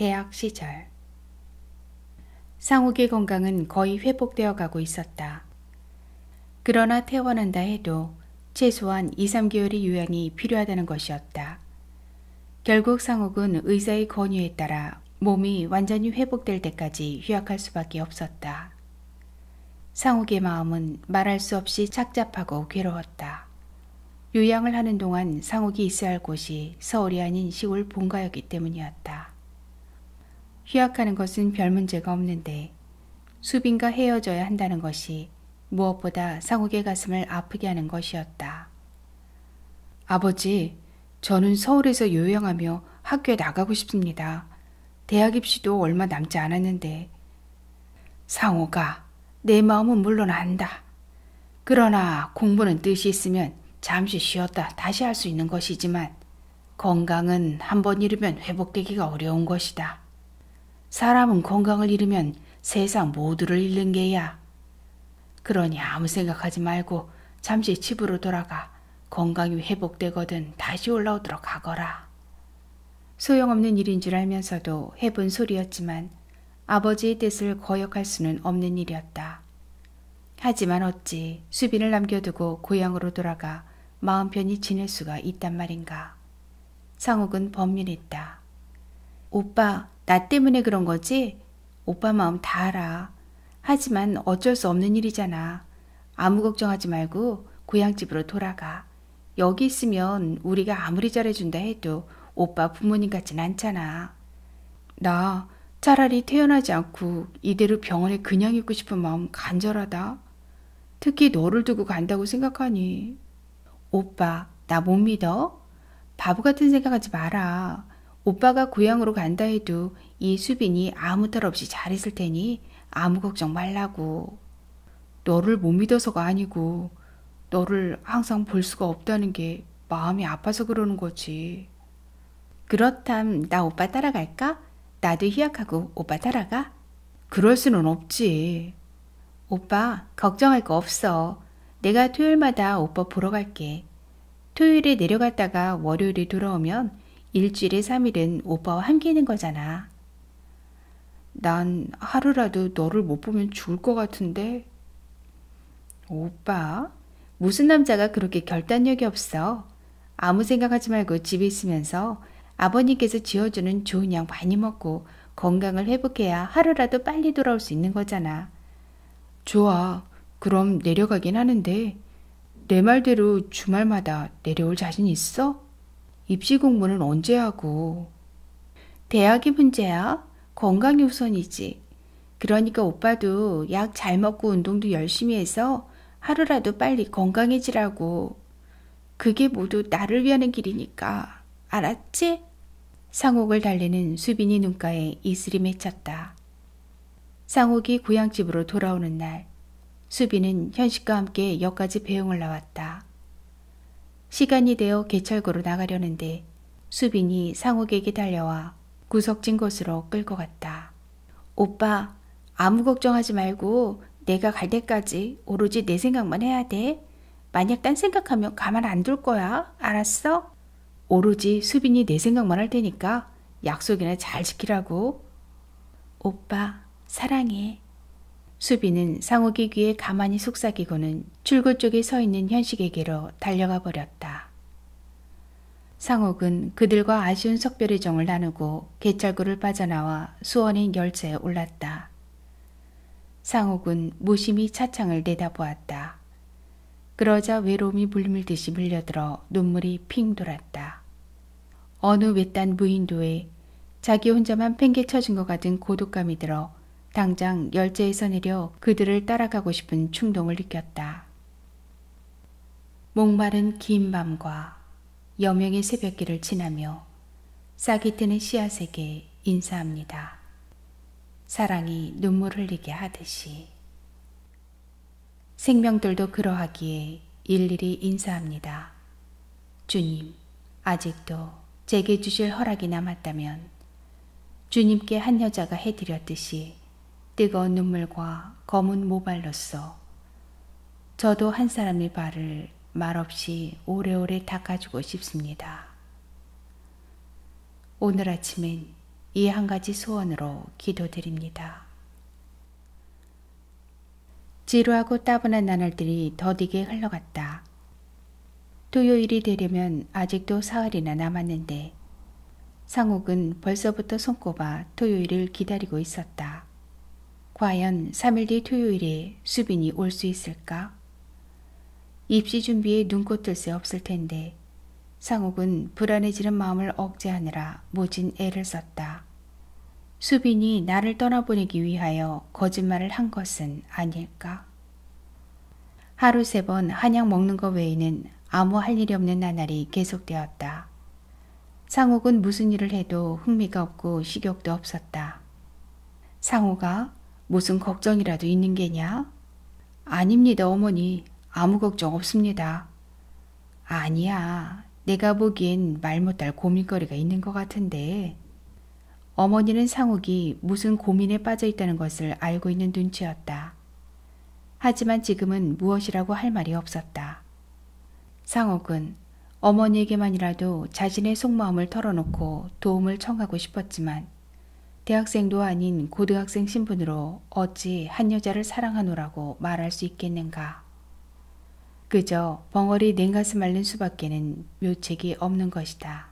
대학 시절 상욱의 건강은 거의 회복되어 가고 있었다. 그러나 퇴원한다 해도 최소한 2, 3개월의 유양이 필요하다는 것이었다. 결국 상욱은 의사의 권유에 따라 몸이 완전히 회복될 때까지 휴학할 수밖에 없었다. 상욱의 마음은 말할 수 없이 착잡하고 괴로웠다. 요양을 하는 동안 상욱이 있어야 할 곳이 서울이 아닌 시골 본가였기 때문이었다. 휴학하는 것은 별 문제가 없는데 수빈과 헤어져야 한다는 것이 무엇보다 상욱의 가슴을 아프게 하는 것이었다. 아버지, 저는 서울에서 요양하며 학교에 나가고 싶습니다. 대학 입시도 얼마 남지 않았는데. 상호가 내 마음은 물론 안다. 그러나 공부는 뜻이 있으면 잠시 쉬었다 다시 할 수 있는 것이지만 건강은 한 번 잃으면 회복되기가 어려운 것이다. 사람은 건강을 잃으면 세상 모두를 잃는 게야. 그러니 아무 생각하지 말고 잠시 집으로 돌아가 건강이 회복되거든 다시 올라오도록 하거라. 소용없는 일인 줄 알면서도 해본 소리였지만 아버지의 뜻을 거역할 수는 없는 일이었다. 하지만 어찌 수빈을 남겨두고 고향으로 돌아가 마음 편히 지낼 수가 있단 말인가. 상욱은 범민했다. 오빠, 나 때문에 그런 거지? 오빠 마음 다 알아. 하지만 어쩔 수 없는 일이잖아. 아무 걱정하지 말고 고향집으로 돌아가. 여기 있으면 우리가 아무리 잘해준다 해도 오빠 부모님 같진 않잖아. 나 차라리 태어나지 않고 이대로 병원에 그냥 있고 싶은 마음 간절하다. 특히 너를 두고 간다고 생각하니. 오빠, 나 못 믿어? 바보 같은 생각하지 마라. 오빠가 고향으로 간다 해도 이 수빈이 아무 탈 없이 잘 있을 테니 아무 걱정 말라고. 너를 못 믿어서가 아니고 너를 항상 볼 수가 없다는 게 마음이 아파서 그러는 거지. 그렇담 나 오빠 따라갈까? 나도 희약하고 오빠 따라가? 그럴 수는 없지. 오빠 걱정할 거 없어. 내가 토요일마다 오빠 보러 갈게. 토요일에 내려갔다가 월요일에 돌아오면 일주일에 3일은 오빠와 함께 있는 거잖아. 난 하루라도 너를 못 보면 죽을 것 같은데. 오빠, 무슨 남자가 그렇게 결단력이 없어? 아무 생각하지 말고 집에 있으면서 아버님께서 지어주는 좋은 약 많이 먹고 건강을 회복해야 하루라도 빨리 돌아올 수 있는 거잖아. 좋아. 그럼 내려가긴 하는데 내 말대로 주말마다 내려올 자신 있어? 입시 공부는 언제 하고? 대학이 문제야? 건강이 우선이지. 그러니까 오빠도 약 잘 먹고 운동도 열심히 해서 하루라도 빨리 건강해지라고. 그게 모두 나를 위하는 길이니까. 알았지? 상옥을 달래는 수빈이 눈가에 이슬이 맺혔다. 상옥이 고향집으로 돌아오는 날, 수빈은 현식과 함께 역까지 배웅을 나왔다. 시간이 되어 개철구로 나가려는데 수빈이 상옥에게 달려와 구석진 곳으로 끌고 갔다. 오빠, 아무 걱정하지 말고 내가 갈 때까지 오로지 내 생각만 해야 돼. 만약 딴 생각하면 가만 안 둘 거야. 알았어? 오로지 수빈이 내 생각만 할 테니까 약속이나 잘 지키라고. 오빠, 사랑해. 수빈은 상욱이 귀에 가만히 속삭이고는 출구 쪽에 서 있는 현식에게로 달려가 버렸다. 상옥은 그들과 아쉬운 석별의 정을 나누고 개찰구를 빠져나와 수원인 열차에 올랐다. 상옥은 무심히 차창을 내다보았다. 그러자 외로움이 물밀듯이 밀려들어 눈물이 핑 돌았다. 어느 외딴 무인도에 자기 혼자만 팽개쳐진 것 같은 고독감이 들어 당장 열차에서 내려 그들을 따라가고 싶은 충동을 느꼈다. 목마른 긴 밤과 여명의 새벽길을 지나며 싹이 트는 씨앗에게 인사합니다. 사랑이 눈물 흘리게 하듯이 생명들도 그러하기에 일일이 인사합니다. 주님, 아직도 제게 주실 허락이 남았다면 주님께 한 여자가 해드렸듯이 뜨거운 눈물과 검은 모발로써 저도 한 사람의 발을 말없이 오래오래 닦아주고 싶습니다. 오늘 아침엔 이 한 가지 소원으로 기도드립니다. 지루하고 따분한 나날들이 더디게 흘러갔다. 토요일이 되려면 아직도 사흘이나 남았는데 상욱은 벌써부터 손꼽아 토요일을 기다리고 있었다. 과연 3일 뒤 토요일에 수빈이 올 수 있을까? 입시 준비에 눈꽃 뜰 새 없을 텐데 상욱은 불안해지는 마음을 억제하느라 모진 애를 썼다. 수빈이 나를 떠나보내기 위하여 거짓말을 한 것은 아닐까? 하루 세 번 한약 먹는 것 외에는 아무 할 일이 없는 나날이 계속되었다. 상욱은 무슨 일을 해도 흥미가 없고 식욕도 없었다. 상욱아 무슨 걱정이라도 있는 게냐? 아닙니다, 어머니. 아무 걱정 없습니다. 아니야. 내가 보기엔 말 못할 고민거리가 있는 것 같은데. 어머니는 상욱이 무슨 고민에 빠져 있다는 것을 알고 있는 눈치였다. 하지만 지금은 무엇이라고 할 말이 없었다. 상욱은 어머니에게만이라도 자신의 속마음을 털어놓고 도움을 청하고 싶었지만 대학생도 아닌 고등학생 신분으로 어찌 한 여자를 사랑하노라고 말할 수 있겠는가. 그저 벙어리 냉가스 말린 수밖에는 묘책이 없는 것이다.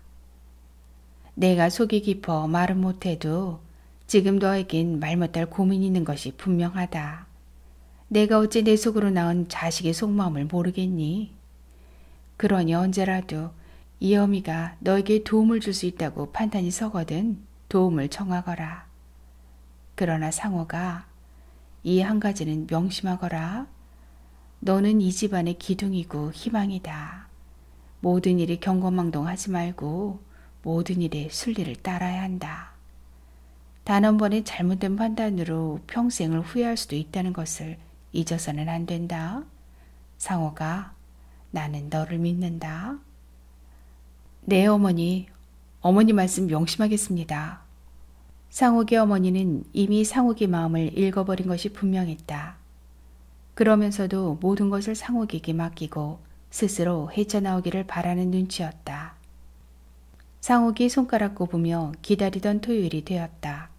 내가 속이 깊어 말은 못해도 지금 너에겐 말 못할 고민이 있는 것이 분명하다. 내가 어찌 내 속으로 낳은 자식의 속마음을 모르겠니? 그러니 언제라도 이 어미가 너에게 도움을 줄 수 있다고 판단이 서거든 도움을 청하거라. 그러나 상호가 이 한 가지는 명심하거라. 너는 이 집안의 기둥이고 희망이다. 모든 일이 경거망동하지 말고 모든 일에 순리를 따라야 한다. 단 한 번의 잘못된 판단으로 평생을 후회할 수도 있다는 것을 잊어서는 안 된다. 상호가 나는 너를 믿는다. 네, 어머니. 어머니 말씀 명심하겠습니다. 상옥의 어머니는 이미 상옥의 마음을 읽어버린 것이 분명했다. 그러면서도 모든 것을 상욱에게 맡기고 스스로 헤쳐나오기를 바라는 눈치였다. 상욱이 손가락 꼽으며 기다리던 토요일이 되었다.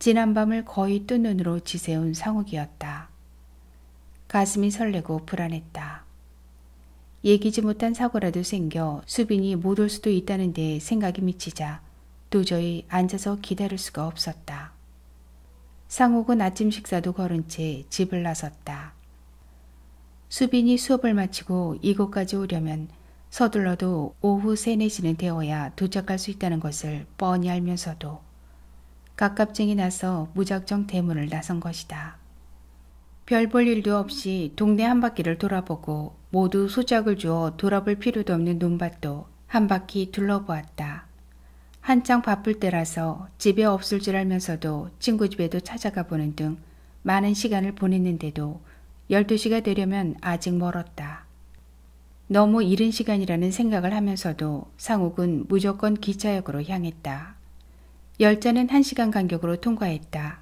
지난 밤을 거의 뜬 눈으로 지새운 상욱이었다. 가슴이 설레고 불안했다. 얘기지 못한 사고라도 생겨 수빈이 못 올 수도 있다는 데 생각이 미치자 도저히 앉아서 기다릴 수가 없었다. 상욱은 아침 식사도 거른 채 집을 나섰다. 수빈이 수업을 마치고 이곳까지 오려면 서둘러도 오후 3, 4시는 되어야 도착할 수 있다는 것을 뻔히 알면서도 갑갑증이 나서 무작정 대문을 나선 것이다. 별 볼 일도 없이 동네 한 바퀴를 돌아보고 모두 소작을 주어 돌아볼 필요도 없는 눈밭도한 바퀴 둘러보았다. 한창 바쁠 때라서 집에 없을 줄 알면서도 친구 집에도 찾아가 보는 등 많은 시간을 보냈는데도 12시가 되려면 아직 멀었다. 너무 이른 시간이라는 생각을 하면서도 상욱은 무조건 기차역으로 향했다. 열차는 1시간 간격으로 통과했다.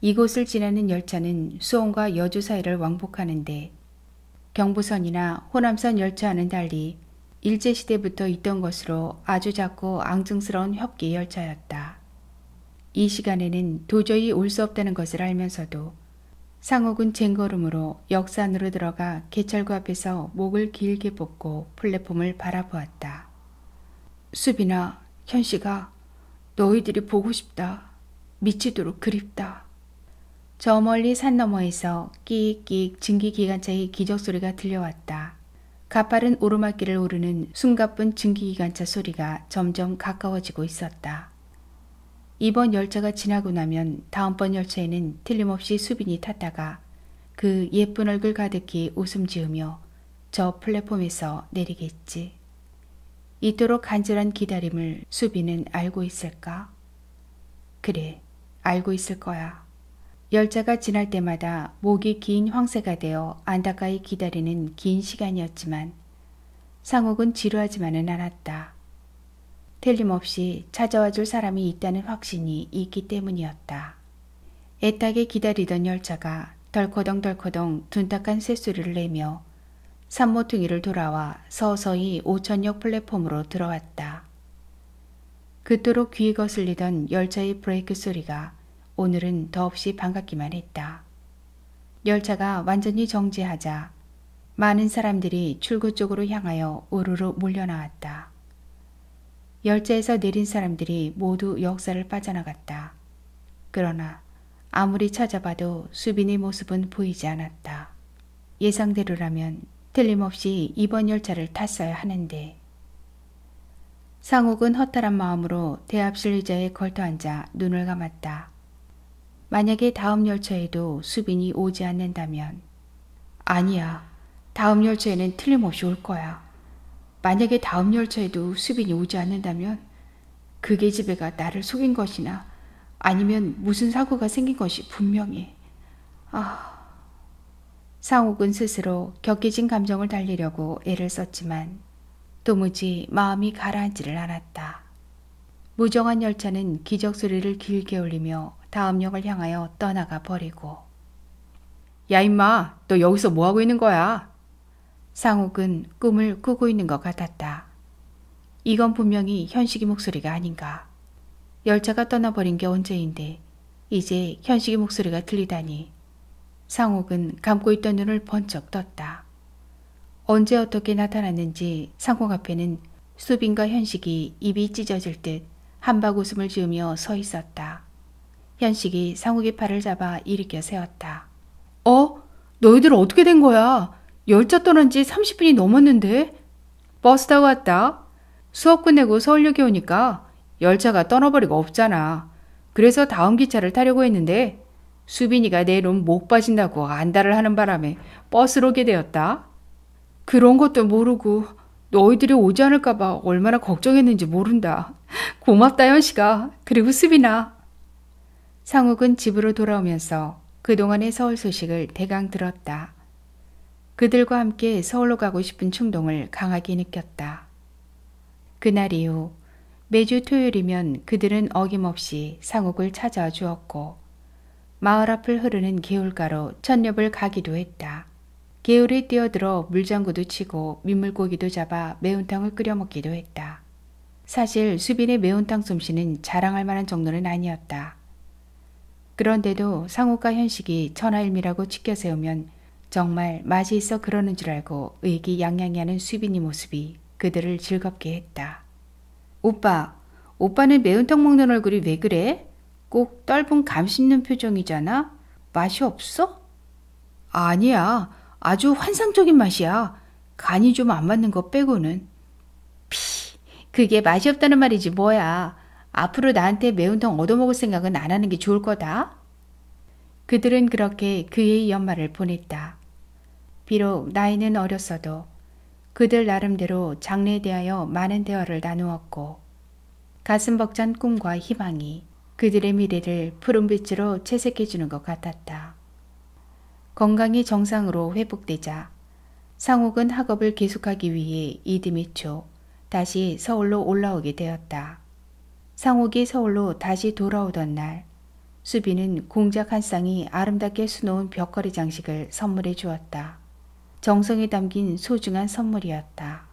이곳을 지나는 열차는 수원과 여주 사이를 왕복하는데 경부선이나 호남선 열차와는 달리 일제시대부터 있던 것으로 아주 작고 앙증스러운 협기 열차였다. 이 시간에는 도저히 올 수 없다는 것을 알면서도 상옥은 쟁걸음으로 역산으로 들어가 개찰구 앞에서 목을 길게 뽑고 플랫폼을 바라보았다. 수빈아, 현씨가 너희들이 보고 싶다. 미치도록 그립다. 저 멀리 산 너머에서 끼익끼익 증기기관차의 기적소리가 들려왔다. 가파른 오르막길을 오르는 숨가쁜 증기기관차 소리가 점점 가까워지고 있었다. 이번 열차가 지나고 나면 다음번 열차에는 틀림없이 수빈이 탔다가 그 예쁜 얼굴 가득히 웃음 지으며 저 플랫폼에서 내리겠지. 이토록 간절한 기다림을 수빈은 알고 있을까? 그래, 알고 있을 거야. 열차가 지날 때마다 목이 긴 황새가 되어 안타까이 기다리는 긴 시간이었지만 상옥은 지루하지만은 않았다. 틀림없이 찾아와 줄 사람이 있다는 확신이 있기 때문이었다. 애타게 기다리던 열차가 덜커덩덜커덩 둔탁한 새소리를 내며 산모퉁이를 돌아와 서서히 오천역 플랫폼으로 들어왔다. 그토록 귀에 거슬리던 열차의 브레이크 소리가 오늘은 더없이 반갑기만 했다. 열차가 완전히 정지하자 많은 사람들이 출구 쪽으로 향하여 우르르 몰려나왔다. 열차에서 내린 사람들이 모두 역사를 빠져나갔다. 그러나 아무리 찾아봐도 수빈의 모습은 보이지 않았다. 예상대로라면 틀림없이 이번 열차를 탔어야 하는데. 상욱은 허탈한 마음으로 대합실 의자에 걸터앉아 눈을 감았다. 만약에 다음 열차에도 수빈이 오지 않는다면 아니야. 다음 열차에는 틀림없이 올 거야. 만약에 다음 열차에도 수빈이 오지 않는다면 그게 집에가 나를 속인 것이나 아니면 무슨 사고가 생긴 것이 분명해. 아. 상욱은 스스로 격해진 감정을 달리려고 애를 썼지만 도무지 마음이 가라앉지를 않았다. 무정한 열차는 기적 소리를 길게 울리며 다음 역을 향하여 떠나가 버리고 야 임마 너 여기서 뭐하고 있는 거야? 상욱은 꿈을 꾸고 있는 것 같았다. 이건 분명히 현식이 목소리가 아닌가. 열차가 떠나버린 게 언제인데 이제 현식이 목소리가 들리다니. 상욱은 감고 있던 눈을 번쩍 떴다. 언제 어떻게 나타났는지 상욱 앞에는 수빈과 현식이 입이 찢어질 듯 한박 웃음을 지으며 서 있었다. 현식이 상욱이 팔을 잡아 일으켜 세웠다. 어? 너희들 어떻게 된 거야? 열차 떠난 지 30분이 넘었는데? 버스 타고 왔다. 수업 끝내고 서울역에 오니까 열차가 떠나버리고 없잖아. 그래서 다음 기차를 타려고 했는데 수빈이가 내일 오못 빠진다고 안달을 하는 바람에 버스로 오게 되었다. 그런 것도 모르고 너희들이 오지 않을까봐 얼마나 걱정했는지 모른다. 고맙다, 현식아 그리고 수빈아. 상욱은 집으로 돌아오면서 그동안의 서울 소식을 대강 들었다. 그들과 함께 서울로 가고 싶은 충동을 강하게 느꼈다. 그날 이후 매주 토요일이면 그들은 어김없이 상욱을 찾아 주었고 마을 앞을 흐르는 개울가로 천엽을 가기도 했다. 개울에 뛰어들어 물장구도 치고 민물고기도 잡아 매운탕을 끓여 먹기도 했다. 사실 수빈의 매운탕 솜씨는 자랑할 만한 정도는 아니었다. 그런데도 상호가 현식이 천하일미라고 치켜세우면 정말 맛이 있어 그러는 줄 알고 의기양양해하는 수빈이 모습이 그들을 즐겁게 했다. 오빠, 오빠는 매운탕 먹는 얼굴이 왜 그래? 꼭 떫은 감 씹는 표정이잖아? 맛이 없어? 아니야. 아주 환상적인 맛이야. 간이 좀 안 맞는 거 빼고는. 피, 그게 맛이 없다는 말이지 뭐야. 앞으로 나한테 매운탕 얻어먹을 생각은 안 하는 게 좋을 거다. 그들은 그렇게 그의 연말을 보냈다. 비록 나이는 어렸어도 그들 나름대로 장래에 대하여 많은 대화를 나누었고 가슴 벅찬 꿈과 희망이 그들의 미래를 푸른빛으로 채색해주는 것 같았다. 건강이 정상으로 회복되자 상욱은 학업을 계속하기 위해 이듬해 초 다시 서울로 올라오게 되었다. 상옥이 서울로 다시 돌아오던 날 수빈은 공작 한 쌍이 아름답게 수놓은 벽걸이 장식을 선물해 주었다. 정성이 담긴 소중한 선물이었다.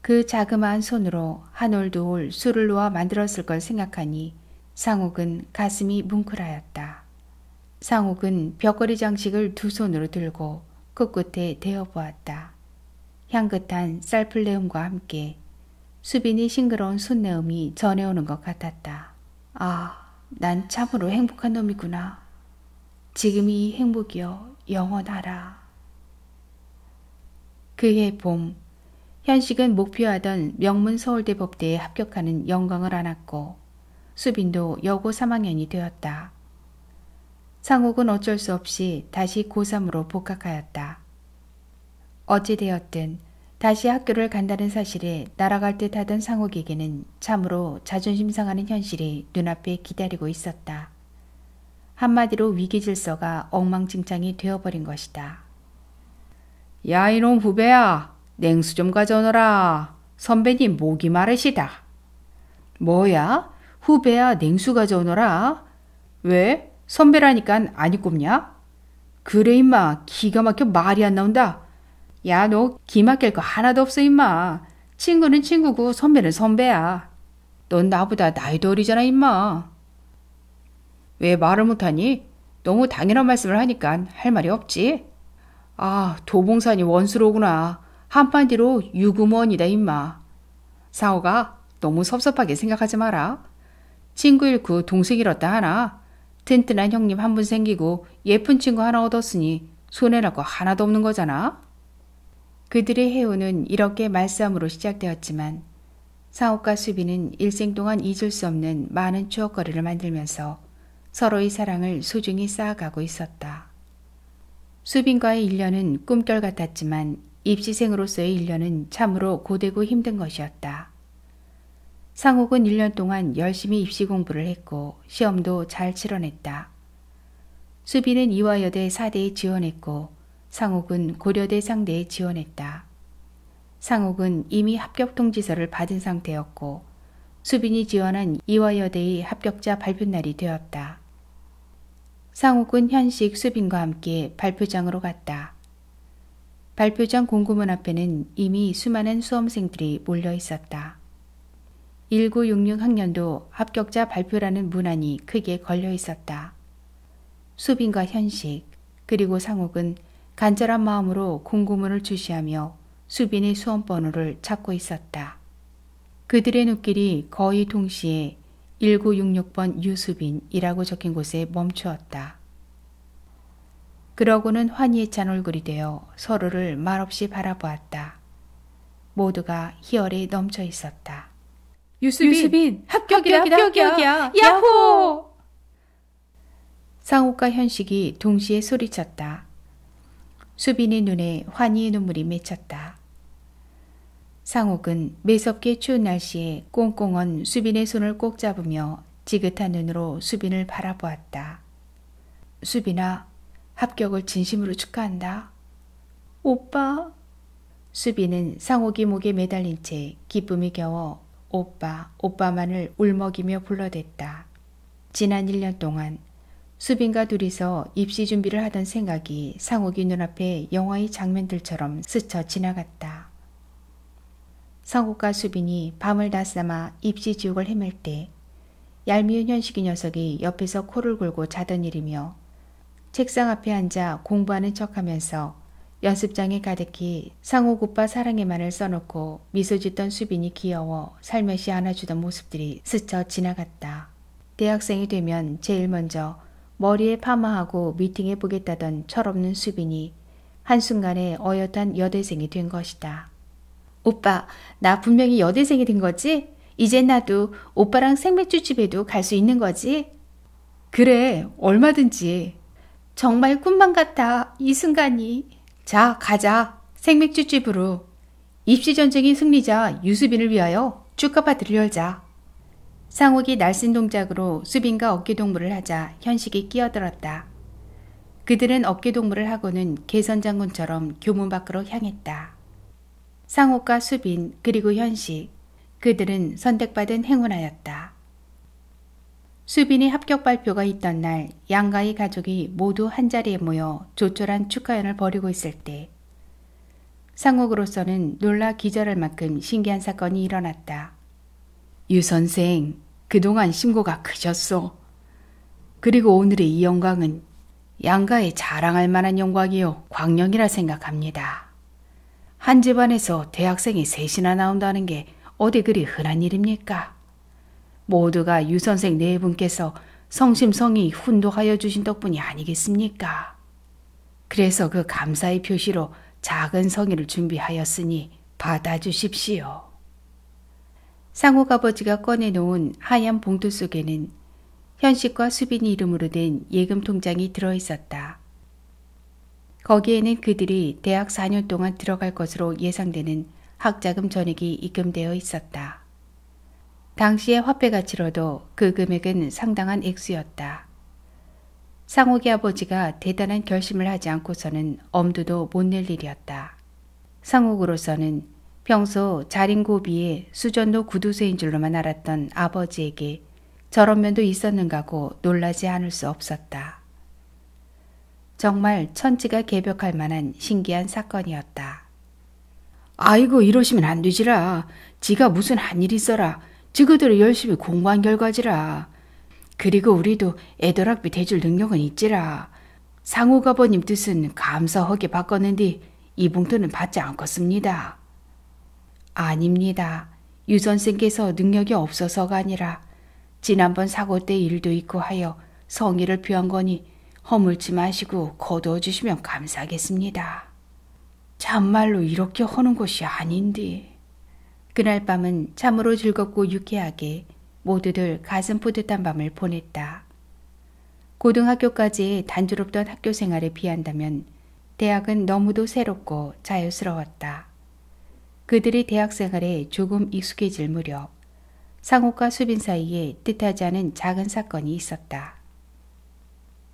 그 자그마한 손으로 한 올 두올 술을 놓아 만들었을 걸 생각하니 상옥은 가슴이 뭉클하였다. 상옥은 벽걸이 장식을 두 손으로 들고 코끝에 대어 보았다. 향긋한 쌀풀내음과 함께 수빈이 싱그러운 손내음이 전해오는 것 같았다. 아, 난 참으로 행복한 놈이구나. 지금 이 행복이여 영원하라. 그해 봄, 현식은 목표하던 명문 서울대 법대에 합격하는 영광을 안았고 수빈도 여고 3학년이 되었다. 상욱은 어쩔 수 없이 다시 고3으로 복학하였다. 어찌되었든 다시 학교를 간다는 사실에 날아갈 듯 하던 상욱에게는 참으로 자존심 상하는 현실이 눈앞에 기다리고 있었다. 한마디로 위기 질서가 엉망진창이 되어버린 것이다. 야, 이놈 후배야! 냉수 좀 가져오너라! 선배님 목이 마르시다! 뭐야? 후배야, 냉수 가져오너라? 왜? 선배라니깐 안 입고냐? 그래 임마, 기가 막혀 말이 안 나온다. 야, 너 기막힐 거 하나도 없어, 임마. 친구는 친구고 선배는 선배야. 넌 나보다 나이도 어리잖아, 임마. 왜 말을 못하니? 너무 당연한 말씀을 하니까 할 말이 없지. 아, 도봉산이 원수로구나. 한판 뒤로 유구무원이다, 임마. 상호가 너무 섭섭하게 생각하지 마라. 친구 잃고 동생 잃었다 하나. 튼튼한 형님 한 분 생기고 예쁜 친구 하나 얻었으니 손해날 거 하나도 없는 거잖아. 그들의 해오는 이렇게 말싸움으로 시작되었지만 상옥과 수비는 일생 동안 잊을 수 없는 많은 추억거리를 만들면서 서로의 사랑을 소중히 쌓아가고 있었다. 수빈과의 1년은 꿈결 같았지만 입시생으로서의 1년은 참으로 고되고 힘든 것이었다. 상옥은 1년 동안 열심히 입시 공부를 했고 시험도 잘 치러냈다. 수빈은 이화여대 4대에 지원했고 상옥은 고려대 상대에 지원했다. 상옥은 이미 합격 통지서를 받은 상태였고 수빈이 지원한 이화여대의 합격자 발표날이 되었다. 상옥은 현식 수빈과 함께 발표장으로 갔다. 발표장 공고문 앞에는 이미 수많은 수험생들이 몰려 있었다. 1966 학년도 합격자 발표라는 문안이 크게 걸려 있었다. 수빈과 현식, 그리고 상옥은 간절한 마음으로 공구문을 주시하며 수빈의 수험번호를 찾고 있었다. 그들의 눈길이 거의 동시에 1966번 유수빈이라고 적힌 곳에 멈추었다. 그러고는 환희에 찬 얼굴이 되어 서로를 말없이 바라보았다. 모두가 희열에 넘쳐 있었다. 유수빈, 유수빈 합격이야, 합격이야, 합격이야, 야호! 상욱과 현식이 동시에 소리쳤다. 수빈의 눈에 환희의 눈물이 맺혔다. 상옥은 매섭게 추운 날씨에 꽁꽁 언 수빈의 손을 꼭 잡으며 지긋한 눈으로 수빈을 바라보았다. 수빈아, 합격을 진심으로 축하한다. 오빠. 수빈은 상옥이 목에 매달린 채 기쁨이 겨워 오빠, 오빠만을 울먹이며 불러댔다. 지난 1년 동안 수빈과 둘이서 입시 준비를 하던 생각이 상욱이 눈앞에 영화의 장면들처럼 스쳐 지나갔다. 상욱과 수빈이 밤을 다삼아 입시 지옥을 헤맬 때 얄미운 현식이 녀석이 옆에서 코를 골고 자던 일이며 책상 앞에 앉아 공부하는 척하면서 연습장에 가득히 상욱 오빠 사랑해만을 써놓고 미소 짓던 수빈이 귀여워 살며시 안아주던 모습들이 스쳐 지나갔다. 대학생이 되면 제일 먼저 머리에 파마하고 미팅해 보겠다던 철없는 수빈이 한순간에 어엿한 여대생이 된 것이다. 오빠, 나 분명히 여대생이 된 거지? 이제 나도 오빠랑 생맥주집에도 갈 수 있는 거지? 그래, 얼마든지. 정말 꿈만 같아, 이 순간이. 자, 가자. 생맥주집으로. 입시전쟁의 승리자 유수빈을 위하여 축가파트를 열자. 상욱이 날씬 동작으로 수빈과 어깨동무를 하자 현식이 끼어들었다. 그들은 어깨동무를 하고는 개선장군처럼 교문 밖으로 향했다. 상욱과 수빈 그리고 현식 그들은 선택받은 행운하였다. 수빈이 합격 발표가 있던 날 양가의 가족이 모두 한자리에 모여 조촐한 축하연을 벌이고 있을 때 상욱으로서는 놀라 기절할 만큼 신기한 사건이 일어났다. 유 선생, 그동안 신고가 크셨소. 그리고 오늘의 이 영광은 양가에 자랑할 만한 영광이요 광영이라 생각합니다. 한 집안에서 대학생이 셋이나 나온다는 게 어디 그리 흔한 일입니까? 모두가 유선생 네 분께서 성심성의 훈독하여 주신 덕분이 아니겠습니까? 그래서 그 감사의 표시로 작은 성의를 준비하였으니 받아주십시오. 상욱 아버지가 꺼내놓은 하얀 봉투 속에는 현식과 수빈이 이름으로 된 예금 통장이 들어있었다. 거기에는 그들이 대학 4년 동안 들어갈 것으로 예상되는 학자금 전액이 입금되어 있었다. 당시의 화폐 가치로도 그 금액은 상당한 액수였다. 상욱의 아버지가 대단한 결심을 하지 않고서는 엄두도 못 낼 일이었다. 상욱으로서는 평소 자린고비에 수전도 구두쇠인 줄로만 알았던 아버지에게 저런 면도 있었는가고 놀라지 않을 수 없었다. 정말 천지가 개벽할 만한 신기한 사건이었다. 아이고 이러시면 안 되지라. 지가 무슨 한일 있어라. 지그들을 열심히 공부한 결과지라. 그리고 우리도 애더락비 대줄 능력은 있지라. 상호가버님 뜻은 감사하게 바꿨는데 이 봉투는 받지 않겠습니다. 아닙니다. 유 선생께서 능력이 없어서가 아니라 지난번 사고 때 일도 있고 하여 성의를 표한 거니 허물지 마시고 거두어 주시면 감사하겠습니다. 참말로 이렇게 허는 것이 아닌디. 그날 밤은 참으로 즐겁고 유쾌하게 모두들 가슴 뿌듯한 밤을 보냈다. 고등학교까지 단조롭던 학교 생활에 비한다면 대학은 너무도 새롭고 자유스러웠다. 그들이 대학 생활에 조금 익숙해질 무렵 상욱과 수빈 사이에 뜻하지 않은 작은 사건이 있었다.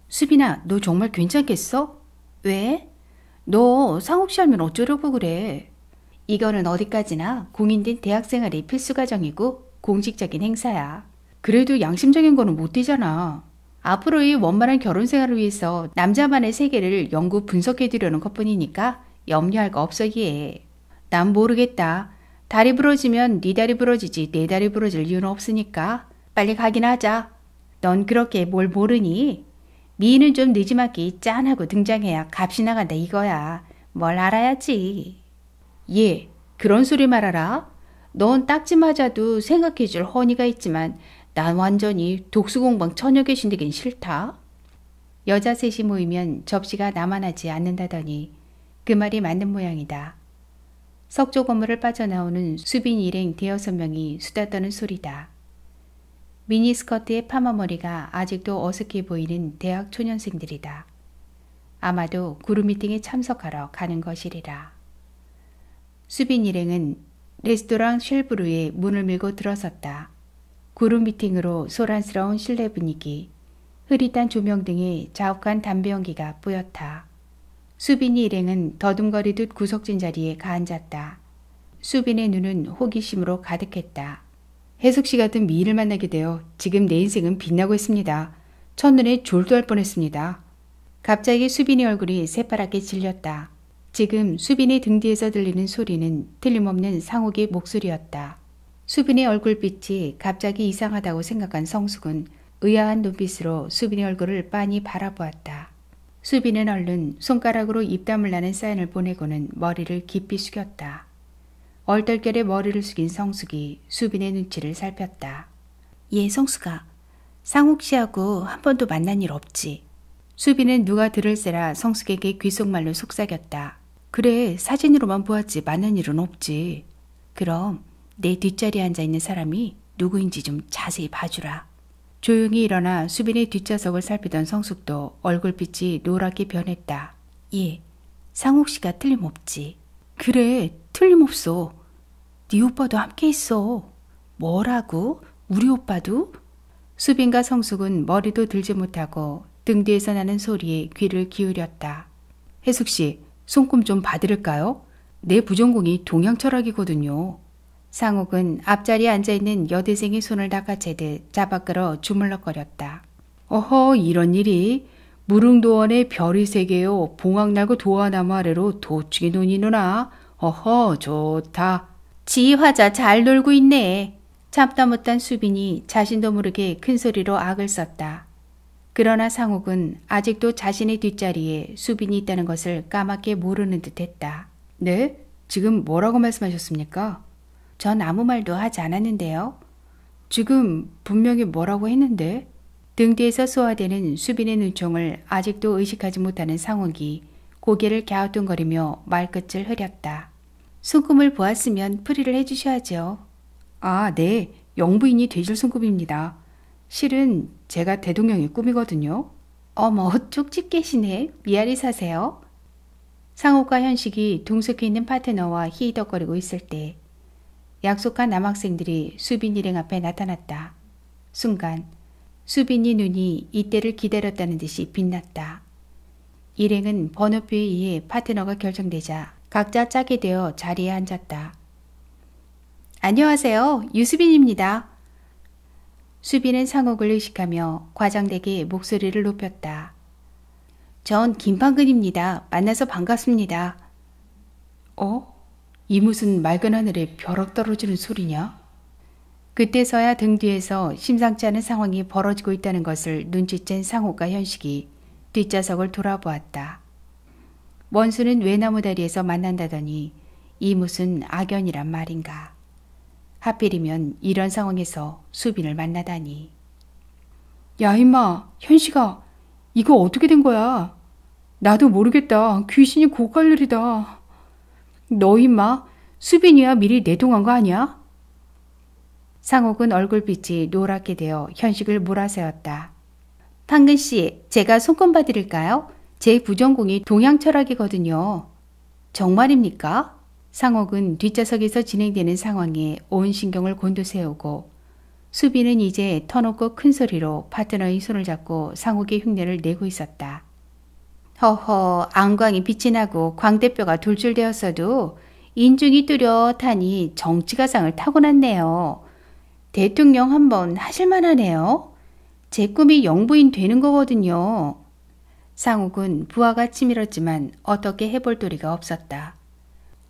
수빈아, 너 정말 괜찮겠어? 왜? 너상욱씨험면 어쩌려고 그래? 이거는 어디까지나 공인된 대학 생활의 필수 과정이고 공식적인 행사야. 그래도 양심적인 거는 못 되잖아. 앞으로의 원만한 결혼 생활을 위해서 남자만의 세계를 연구 분석해드려는 것뿐이니까 염려할 거 없어 이해. 난 모르겠다. 다리 부러지면 네 다리 부러지지 내 네 다리 부러질 이유는 없으니까 빨리 가긴 하자. 넌 그렇게 뭘 모르니? 미인은 좀 늦지막이 짠하고 등장해야 값이 나간다 이거야. 뭘 알아야지. 예, 그런 소리 말아라. 넌 딱지 맞아도 생각해줄 허니가 있지만 난 완전히 독수공방 처녀 계신데긴 싫다. 여자 셋이 모이면 접시가 남아나지 않는다더니 그 말이 맞는 모양이다. 석조 건물을 빠져나오는 수빈 일행 대여섯 명이 수다 떠는 소리다. 미니스커트의 파마머리가 아직도 어색해 보이는 대학 초년생들이다. 아마도 그룹 미팅에 참석하러 가는 것이리라. 수빈 일행은 레스토랑 쉘브루의 문을 밀고 들어섰다. 그룹 미팅으로 소란스러운 실내 분위기, 흐릿한 조명 등의 자욱한 담배 연기가 뿌였다 수빈이 일행은 더듬거리듯 구석진 자리에 가앉았다. 수빈의 눈은 호기심으로 가득했다. 혜숙 씨 같은 미인을 만나게 되어 지금 내 인생은 빛나고 있습니다. 첫눈에 졸도할 뻔했습니다. 갑자기 수빈의 얼굴이 새파랗게 질렸다. 지금 수빈의 등 뒤에서 들리는 소리는 틀림없는 상욱의 목소리였다. 수빈의 얼굴빛이 갑자기 이상하다고 생각한 성숙은 의아한 눈빛으로 수빈의 얼굴을 빤히 바라보았다. 수빈은 얼른 손가락으로 입담을 나는 사인을 보내고는 머리를 깊이 숙였다. 얼떨결에 머리를 숙인 성숙이 수빈의 눈치를 살폈다. 예, 성숙아. 상욱 씨하고 한 번도 만난 일 없지. 수빈은 누가 들을세라 성숙에게 귀속말로 속삭였다. 그래, 사진으로만 보았지 만난 일은 없지. 그럼 내 뒷자리에 앉아 있는 사람이 누구인지 좀 자세히 봐주라. 조용히 일어나 수빈의 뒷좌석을 살피던 성숙도 얼굴빛이 노랗게 변했다. 예, 상욱 씨가 틀림없지. 그래, 틀림없어. 네 오빠도 함께 있어. 뭐라고? 우리 오빠도? 수빈과 성숙은 머리도 들지 못하고 등 뒤에서 나는 소리에 귀를 기울였다. 혜숙 씨, 손금 좀 봐드릴까요? 내 부전공이 동양 철학이거든요. 상욱은 앞자리에 앉아있는 여대생의 손을 닦아채듯 잡아끌어 주물럭거렸다. 어허 이런 일이 무릉도원의 별이 세개요 봉황날고 도화나무 아래로 도축이 논이 누나 어허 좋다. 지화자 잘 놀고 있네. 참다 못한 수빈이 자신도 모르게 큰 소리로 악을 썼다. 그러나 상욱은 아직도 자신의 뒷자리에 수빈이 있다는 것을 까맣게 모르는 듯 했다. 네? 지금 뭐라고 말씀하셨습니까? 전 아무 말도 하지 않았는데요. 지금 분명히 뭐라고 했는데? 등 뒤에서 소화되는 수빈의 눈총을 아직도 의식하지 못하는 상욱이 고개를 갸우뚱거리며 말끝을 흐렸다. 손금을 보았으면 풀이를 해주셔야죠. 아, 네. 영부인이 돼질 손금입니다. 실은 제가 대동령의 꿈이거든요. 어머, 쪽집 게시네 미아리 사세요. 상욱과 현식이 동숙히 있는 파트너와 히덕거리고 있을 때 약속한 남학생들이 수빈 일행 앞에 나타났다. 순간 수빈이 눈이 이때를 기다렸다는 듯이 빛났다. 일행은 번호표에 의해 파트너가 결정되자 각자 짝이 되어 자리에 앉았다. 안녕하세요. 유수빈입니다. 수빈은 상옥을 의식하며 과장되게 목소리를 높였다. 전 김판근입니다. 만나서 반갑습니다. 어? 이 무슨 맑은 하늘에 벼락 떨어지는 소리냐? 그때서야 등 뒤에서 심상치 않은 상황이 벌어지고 있다는 것을 눈치챈 상호가 현식이 뒷좌석을 돌아보았다. 원수는 외나무 다리에서 만난다더니 이 무슨 악연이란 말인가. 하필이면 이런 상황에서 수빈을 만나다니. 야 임마 현식아 이거 어떻게 된 거야? 나도 모르겠다. 귀신이 고갈 일이다. 너 임마, 수빈이야 미리 내동한 거 아니야? 상옥은 얼굴빛이 노랗게 되어 현식을 몰아세웠다. 당근 씨, 제가 손금봐 드릴까요? 제 부전공이 동양 철학이거든요. 정말입니까? 상옥은 뒷좌석에서 진행되는 상황에 온 신경을 곤두세우고 수빈은 이제 터놓고 큰 소리로 파트너의 손을 잡고 상옥의 흉내를 내고 있었다. 허허 안광이 빛이 나고 광대뼈가 돌출되었어도 인중이 뚜렷하니 정치가상을 타고났네요. 대통령 한 번 하실만하네요. 제 꿈이 영부인 되는 거거든요. 상욱은 부하가 치밀었지만 어떻게 해볼 도리가 없었다.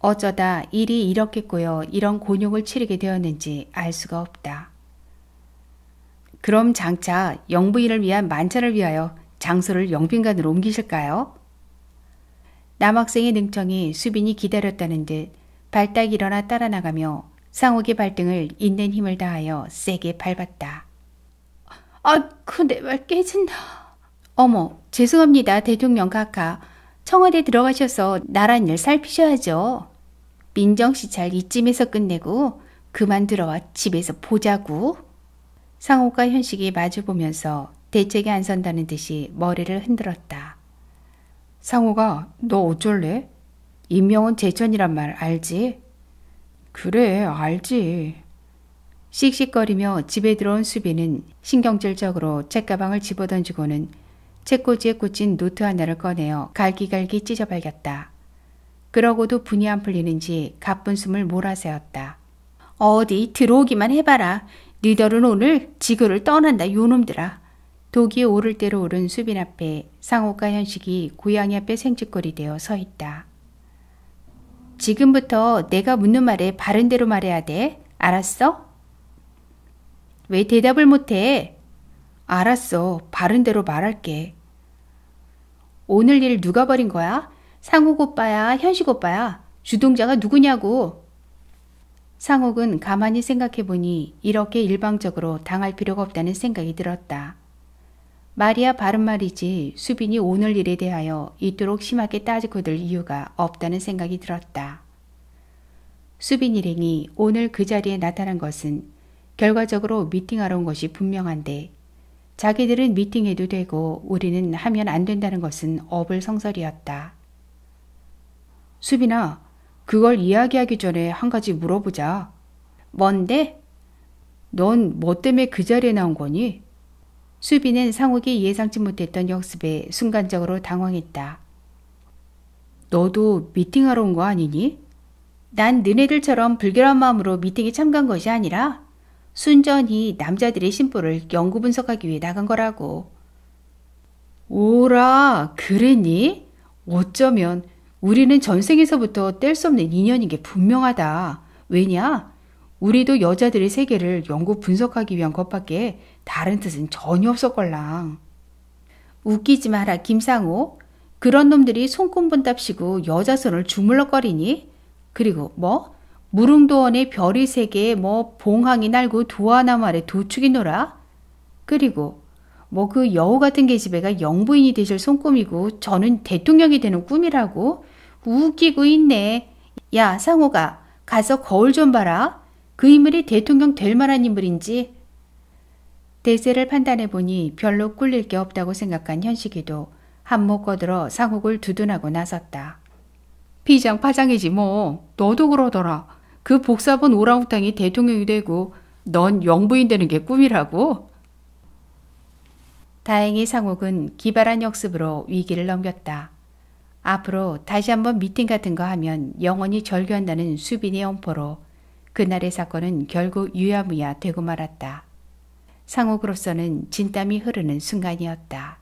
어쩌다 일이 이렇게 꼬여 이런 곤욕을 치르게 되었는지 알 수가 없다. 그럼 장차 영부인을 위한 만찬을 위하여 장소를 영빈관으로 옮기실까요? 남학생의 능청이 수빈이 기다렸다는 듯 발딱 일어나 따라 나가며 상욱의 발등을 있는 힘을 다하여 세게 밟았다. 아, 그 내 말 깨진다. 어머, 죄송합니다, 대통령 각하. 청와대 들어가셔서 나란 일 살피셔야죠. 민정 씨 잘 이쯤에서 끝내고 그만 들어와 집에서 보자고. 상호과 현식이 마주보면서 대책이 안 선다는 듯이 머리를 흔들었다. 상호가 너 어쩔래? 임명은 제천이란 말 알지? 그래 알지. 씩씩거리며 집에 들어온 수빈은 신경질적으로 책가방을 집어던지고는 책꽂이에 꽂힌 노트 하나를 꺼내어 갈기갈기 찢어발겼다. 그러고도 분이 안 풀리는지 가쁜 숨을 몰아세웠다. 어디 들어오기만 해봐라. 니들은 오늘 지구를 떠난다 요놈들아. 독이 오를 대로 오른 수빈 앞에 상호가 현식이 고양이 앞에 생쥐꼴이 되어 서 있다. 지금부터 내가 묻는 말에 바른 대로 말해야 돼. 알았어? 왜 대답을 못해? 알았어. 바른 대로 말할게. 오늘 일 누가 벌인 거야? 상옥 오빠야, 현식 오빠야. 주동자가 누구냐고. 상옥은 가만히 생각해 보니 이렇게 일방적으로 당할 필요가 없다는 생각이 들었다. 말이야 바른 말이지 수빈이 오늘 일에 대하여 이토록 심하게 따지고 들 이유가 없다는 생각이 들었다. 수빈 일행이 오늘 그 자리에 나타난 것은 결과적으로 미팅하러 온 것이 분명한데 자기들은 미팅해도 되고 우리는 하면 안 된다는 것은 어불성설이었다. 수빈아, 그걸 이야기하기 전에 한 가지 물어보자. 뭔데? 넌 뭐 때문에 그 자리에 나온 거니? 수비는 상욱이 예상치 못했던 역습에 순간적으로 당황했다. 너도 미팅하러 온 거 아니니? 난 너네들처럼 불결한 마음으로 미팅에 참가한 것이 아니라 순전히 남자들의 심보를 연구 분석하기 위해 나간 거라고. 오라, 그랬니? 어쩌면 우리는 전생에서부터 뗄 수 없는 인연인 게 분명하다. 왜냐? 우리도 여자들의 세계를 연구 분석하기 위한 것밖에 다른 뜻은 전혀 없었걸랑. 웃기지 마라, 김상우 그런 놈들이 손꼽은답시고 여자 손을 주물럭거리니? 그리고 뭐? 무릉도원의 별이 세계에뭐 봉황이 날고 도하나무 아래 도축이 놀아? 그리고 뭐 그 여우 같은 계집애가 영부인이 되실 손꿈이고 저는 대통령이 되는 꿈이라고? 웃기고 있네. 야, 상호가 가서 거울 좀 봐라. 그 인물이 대통령 될 만한 인물인지 대세를 판단해 보니 별로 꿀릴 게 없다고 생각한 현식이도 한몫 거들어 상욱을 두둔하고 나섰다. 피장 파장이지 뭐. 너도 그러더라. 그 복사본 오랑우탕이 대통령이 되고 넌 영부인 되는 게 꿈이라고. 다행히 상욱은 기발한 역습으로 위기를 넘겼다. 앞으로 다시 한번 미팅 같은 거 하면 영원히 절규한다는 수빈의 엄포로 그날의 사건은 결국 유야무야 되고 말았다. 상옥으로서는 진땀이 흐르는 순간이었다.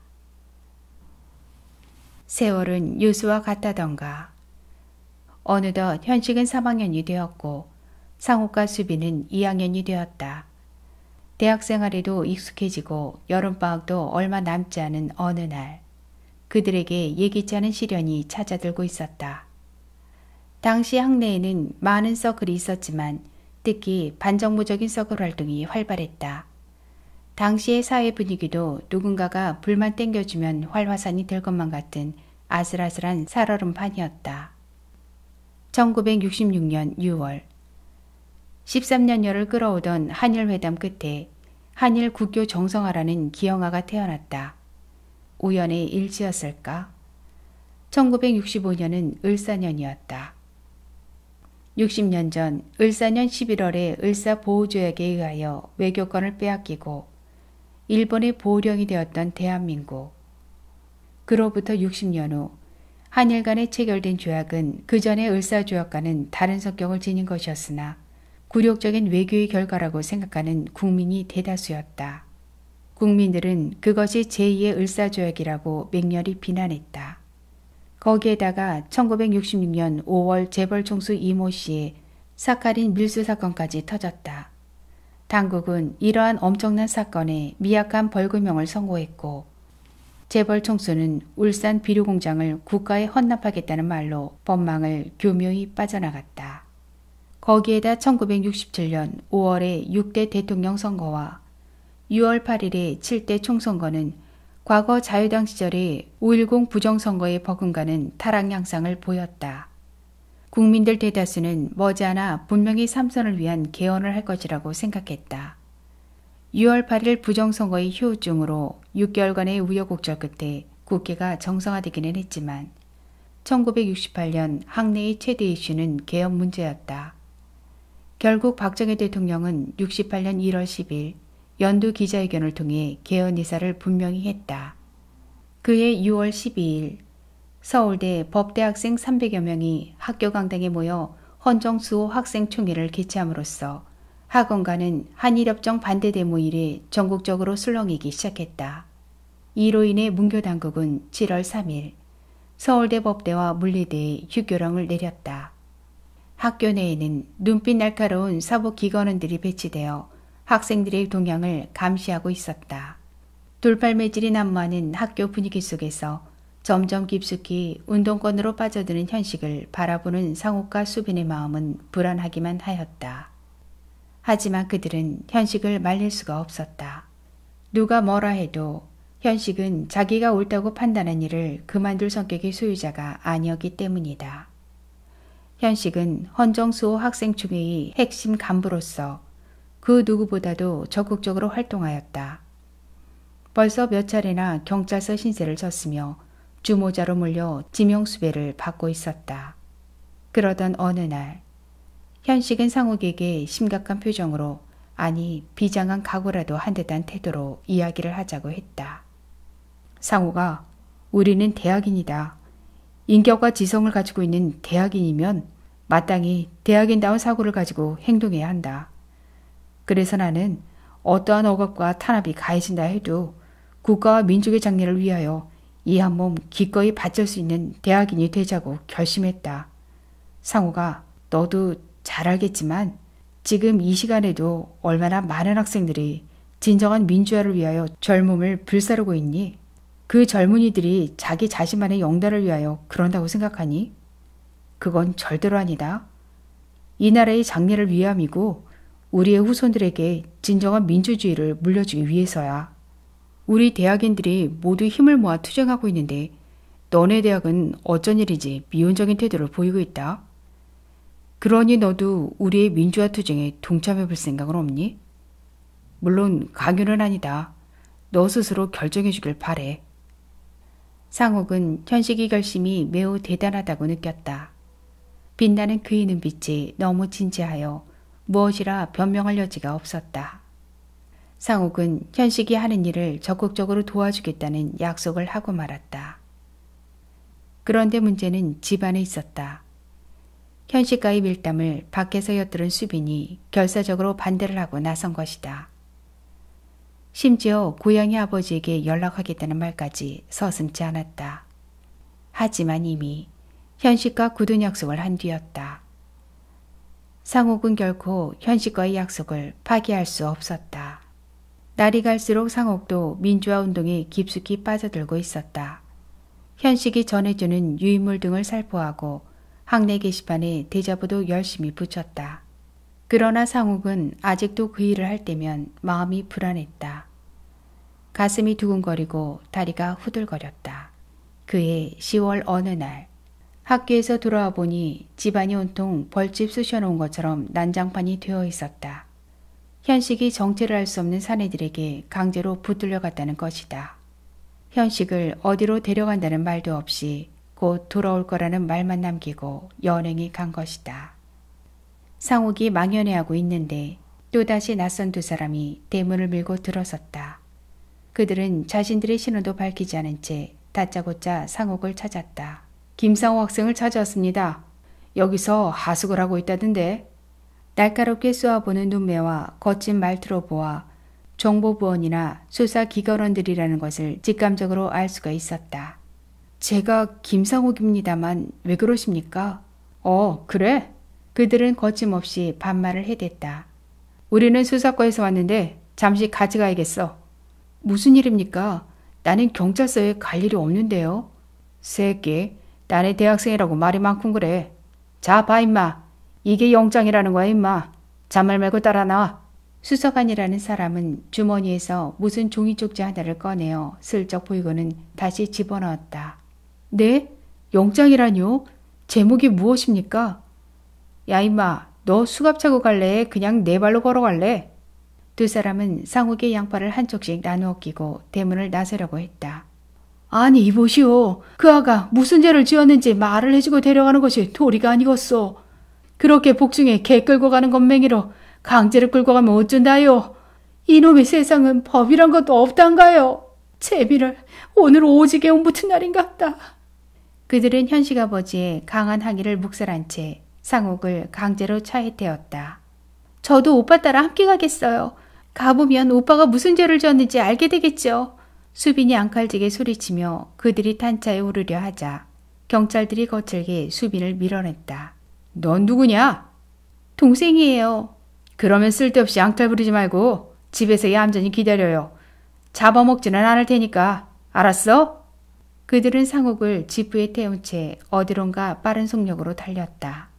세월은 유수와 같다던가. 어느덧 현식은 3학년이 되었고 상옥과 수비는 2학년이 되었다. 대학생활에도 익숙해지고 여름방학도 얼마 남지 않은 어느 날 그들에게 예기치 않은 시련이 찾아들고 있었다. 당시 학내에는 많은 서클이 있었지만 특히 반정부적인 서클 활동이 활발했다. 당시의 사회 분위기도 누군가가 불만 땡겨주면 활화산이 될 것만 같은 아슬아슬한 살얼음판이었다. 1966년 6월 13년여를 끌어오던 한일회담 끝에 한일 국교 정성화라는 기영아가 태어났다. 우연의 일치였을까? 1965년은 을사년이었다. 60년 전 을사년 11월에 을사 보호조약에 의하여 외교권을 빼앗기고 일본의 보호령이 되었던 대한민국. 그로부터 60년 후 한일 간에 체결된 조약은 그 전의 을사 조약과는 다른 성격을 지닌 것이었으나 굴욕적인 외교의 결과라고 생각하는 국민이 대다수였다. 국민들은 그것이 제2의 을사조약이라고 맹렬히 비난했다. 거기에다가 1966년 5월 재벌 총수 이모 씨의 사카린 밀수 사건까지 터졌다. 당국은 이러한 엄청난 사건에 미약한 벌금형을 선고했고 재벌 총수는 울산 비료 공장을 국가에 헌납하겠다는 말로 법망을 교묘히 빠져나갔다. 거기에다 1967년 5월에 6대 대통령 선거와 6월 8일의 7대 총선거는 과거 자유당 시절의 5.10 부정선거에 버금가는 타락 양상을 보였다. 국민들 대다수는 머지않아 분명히 삼선을 위한 개헌을 할 것이라고 생각했다. 6월 8일 부정선거의 효우증으로 6개월간의 우여곡절 끝에 국회가 정상화되기는 했지만 1968년 학내의 최대 이슈는 개헌 문제였다. 결국 박정희 대통령은 68년 1월 10일 연두 기자회견을 통해 개헌 의사를 분명히 했다. 그해 6월 12일 서울대 법대학생 300여 명이 학교 강당에 모여 헌정수호 학생총회를 개최함으로써 학원가는 한일협정 반대 데모 일에 전국적으로 술렁이기 시작했다. 이로 인해 문교 당국은 7월 3일 서울대 법대와 물리대에 휴교령을 내렸다. 학교 내에는 눈빛 날카로운 사복 기관원들이 배치되어 학생들의 동향을 감시하고 있었다. 돌팔매질이 난무하는 학교 분위기 속에서 점점 깊숙이 운동권으로 빠져드는 현식을 바라보는 상욱과 수빈의 마음은 불안하기만 하였다. 하지만 그들은 현식을 말릴 수가 없었다. 누가 뭐라 해도 현식은 자기가 옳다고 판단한 일을 그만둘 성격의 소유자가 아니었기 때문이다. 현식은 헌정수호 학생총회의 핵심 간부로서 그 누구보다도 적극적으로 활동하였다. 벌써 몇 차례나 경찰서 신세를 졌으며 주모자로 몰려 지명수배를 받고 있었다. 그러던 어느 날 현식은 상욱에게 심각한 표정으로 아니 비장한 각오라도 한 듯한 태도로 이야기를 하자고 했다. 상호가 우리는 대학인이다. 인격과 지성을 가지고 있는 대학인이면 마땅히 대학인다운 사고를 가지고 행동해야 한다. 그래서 나는 어떠한 억압과 탄압이 가해진다 해도 국가와 민족의 장래를 위하여 이 한 몸 기꺼이 바칠 수 있는 대학인이 되자고 결심했다. 상호가 너도 잘 알겠지만 지금 이 시간에도 얼마나 많은 학생들이 진정한 민주화를 위하여 젊음을 불사르고 있니? 그 젊은이들이 자기 자신만의 영달을 위하여 그런다고 생각하니? 그건 절대로 아니다. 이 나라의 장래를 위함이고 우리의 후손들에게 진정한 민주주의를 물려주기 위해서야. 우리 대학인들이 모두 힘을 모아 투쟁하고 있는데 너네 대학은 어쩐 일인지 미온적인 태도를 보이고 있다. 그러니 너도 우리의 민주화 투쟁에 동참해 볼 생각은 없니? 물론 강요는 아니다. 너 스스로 결정해 주길 바래. 상옥은 현식이 결심이 매우 대단하다고 느꼈다. 빛나는 그의 눈빛이 너무 진지하여 무엇이라 변명할 여지가 없었다. 상욱은 현식이 하는 일을 적극적으로 도와주겠다는 약속을 하고 말았다. 그런데 문제는 집안에 있었다. 현식과의 밀담을 밖에서 엿들은 수빈이 결사적으로 반대를 하고 나선 것이다. 심지어 고양이 아버지에게 연락하겠다는 말까지 서슴지 않았다. 하지만 이미 현식과 굳은 약속을 한 뒤였다. 상옥은 결코 현식과의 약속을 파기할 수 없었다. 날이 갈수록 상옥도 민주화 운동에 깊숙이 빠져들고 있었다. 현식이 전해주는 유인물 등을 살포하고 학내 게시판에 대자보도 열심히 붙였다. 그러나 상욱은 아직도 그 일을 할 때면 마음이 불안했다. 가슴이 두근거리고 다리가 후들거렸다. 그해 10월 어느 날 학교에서 돌아와 보니 집안이 온통 벌집 쑤셔놓은 것처럼 난장판이 되어 있었다. 현식이 정체를 알 수 없는 사내들에게 강제로 붙들려 갔다는 것이다. 현식을 어디로 데려간다는 말도 없이 곧 돌아올 거라는 말만 남기고 연행이 간 것이다. 상욱이 망연해하고 있는데 또다시 낯선 두 사람이 대문을 밀고 들어섰다. 그들은 자신들의 신호도 밝히지 않은 채 다짜고짜 상욱을 찾았다. 김상호 학생을 찾아왔습니다. 여기서 하숙을 하고 있다던데. 날카롭게 쏘아보는 눈매와 거친 말투로 보아 정보부원이나 수사기관원들이라는 것을 직감적으로 알 수가 있었다. 제가 김상욱입니다만왜 그러십니까? 어, 그래? 그들은 거침없이 반말을 해댔다. 우리는 수사과에서 왔는데 잠시 같이 가야겠어. 무슨 일입니까? 나는 경찰서에 갈 일이 없는데요. 새끼, 딴애 대학생이라고 말이 많군 그래. 자, 봐, 임마. 이게 영장이라는 거야, 임마. 잔말 말고 따라 나와. 수석관이라는 사람은 주머니에서 무슨 종이 쪽지 하나를 꺼내어 슬쩍 보이고는 다시 집어넣었다. 네? 영장이라뇨? 제목이 무엇입니까? 야, 임마. 너 수갑 차고 갈래? 그냥 네 발로 걸어갈래? 두 사람은 상욱의 양팔을 한쪽씩 나누어 끼고 대문을 나서려고 했다. 아니 이보시오. 그 아가 무슨 죄를 지었는지 말을 해주고 데려가는 것이 도리가 아니겠소. 그렇게 복중에 개 끌고 가는 건맹이로 강제로 끌고 가면 어쩐다요. 이놈의 세상은 법이란 것도 없단가요. 제비를 오늘 오지게 온붙은 날인갑다. 그들은 현식 아버지의 강한 항의를 묵살한 채 상옥을 강제로 차에 태웠다. 저도 오빠 따라 함께 가겠어요. 가보면 오빠가 무슨 죄를 지었는지 알게 되겠죠. 수빈이 앙칼지게 소리치며 그들이 탄차에 오르려 하자 경찰들이 거칠게 수빈을 밀어냈다. 넌 누구냐? 동생이에요. 그러면 쓸데없이 앙탈 부리지 말고 집에서 얌전히 기다려요. 잡아먹지는 않을 테니까. 알았어? 그들은 상옥을 지프에 태운 채 어디론가 빠른 속력으로 달렸다.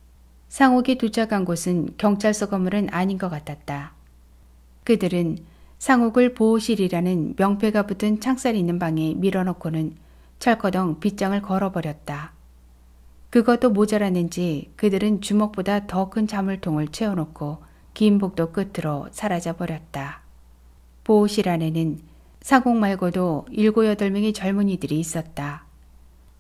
상옥이 도착한 곳은 경찰서 건물은 아닌 것 같았다. 그들은 상옥을 보호실이라는 명패가 붙은 창살 있는 방에 밀어놓고는철커덩 빗장을 걸어버렸다. 그것도 모자랐는지 그들은 주먹보다 더 큰 자물통을 채워놓고 긴 복도 끝으로 사라져 버렸다. 보호실 안에는 상옥 말고도 일곱 여덟 명의 젊은이들이 있었다.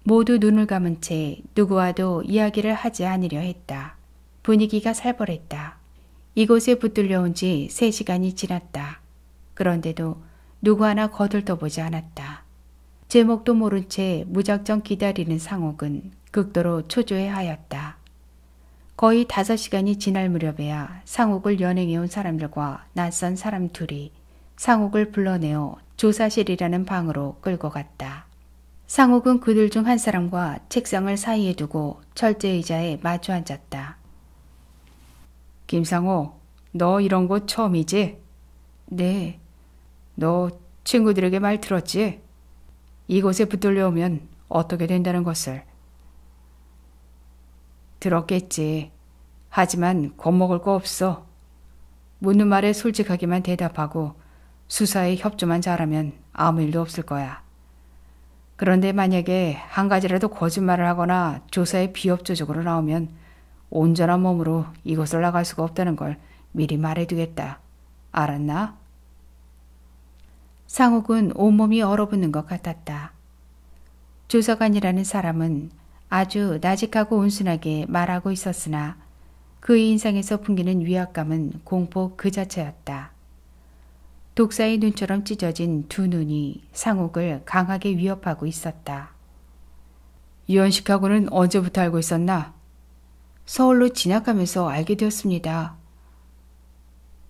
모두 눈을 감은 채 누구와도 이야기를 하지 않으려 했다. 분위기가 살벌했다. 이곳에 붙들려온 지 세시간이 지났다. 그런데도 누구 하나 거들떠보지 않았다. 제목도 모른 채 무작정 기다리는 상옥은 극도로 초조해 하였다. 거의 다섯 시간이 지날 무렵에야 상옥을 연행해온 사람들과 낯선 사람 둘이 상옥을 불러내어 조사실이라는 방으로 끌고 갔다. 상옥은 그들 중 한 사람과 책상을 사이에 두고 철제 의자에 마주 앉았다. 김상호, 너 이런 거 처음이지? 네. 너 친구들에게 말 들었지? 이곳에 붙들려오면 어떻게 된다는 것을. 들었겠지. 하지만 겁먹을 거 없어. 묻는 말에 솔직하게만 대답하고 수사에 협조만 잘하면 아무 일도 없을 거야. 그런데 만약에 한 가지라도 거짓말을 하거나 조사에 비협조적으로 나오면 온전한 몸으로 이곳을 나갈 수가 없다는 걸 미리 말해두겠다. 알았나? 상욱은 온몸이 얼어붙는 것 같았다. 조서관이라는 사람은 아주 나직하고 온순하게 말하고 있었으나 그의 인상에서 풍기는 위압감은 공포 그 자체였다. 독사의 눈처럼 찢어진 두 눈이 상욱을 강하게 위협하고 있었다. 유현식하고는 언제부터 알고 있었나? 서울로 진학하면서 알게 되었습니다.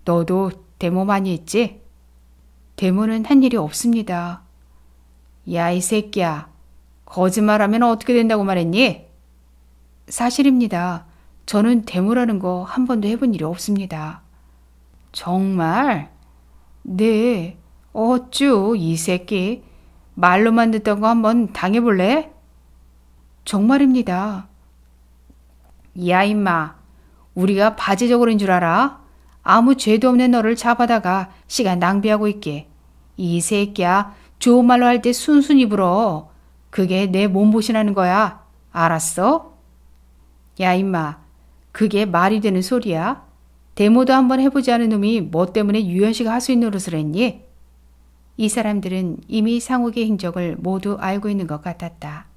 너도 데모 많이 했지? 대문은한 일이 없습니다. 야, 이 새끼야. 거짓말하면 어떻게 된다고 말했니? 사실입니다. 저는 대모라는 거 한 번도 해본 일이 없습니다. 정말? 네. 어쭈, 이 새끼. 말로만 듣던 거 한 번 당해볼래? 정말입니다. 야, 임마. 우리가 바지적으로인줄 알아? 아무 죄도 없는 너를 잡아다가 시간 낭비하고 있게. 이 새끼야, 좋은 말로 할 때 순순히 불어. 그게 내 몸보신하는 거야. 알았어? 야, 임마. 그게 말이 되는 소리야? 데모도 한번 해보지 않은 놈이 뭐 때문에 유현 씨가 할 수 있는 노릇을 했니? 이 사람들은 이미 상욱의 행적을 모두 알고 있는 것 같았다.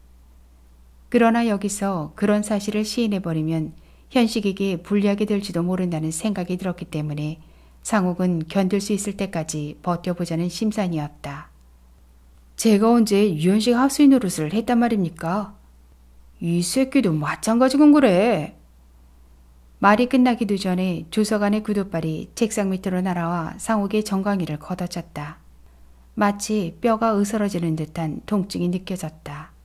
그러나 여기서 그런 사실을 시인해버리면 현식에게 불리하게 될지도 모른다는 생각이 들었기 때문에 상욱은 견딜 수 있을 때까지 버텨보자는 심산이었다. 제가 언제 유현식 학수인 노릇을 했단 말입니까? 이 새끼도 마찬가지군 그래. 말이 끝나기도 전에 조서관의 구둣발이 책상 밑으로 날아와 상욱의 정강이를 걷어쳤다. 마치 뼈가 으스러지는 듯한 통증이 느껴졌다.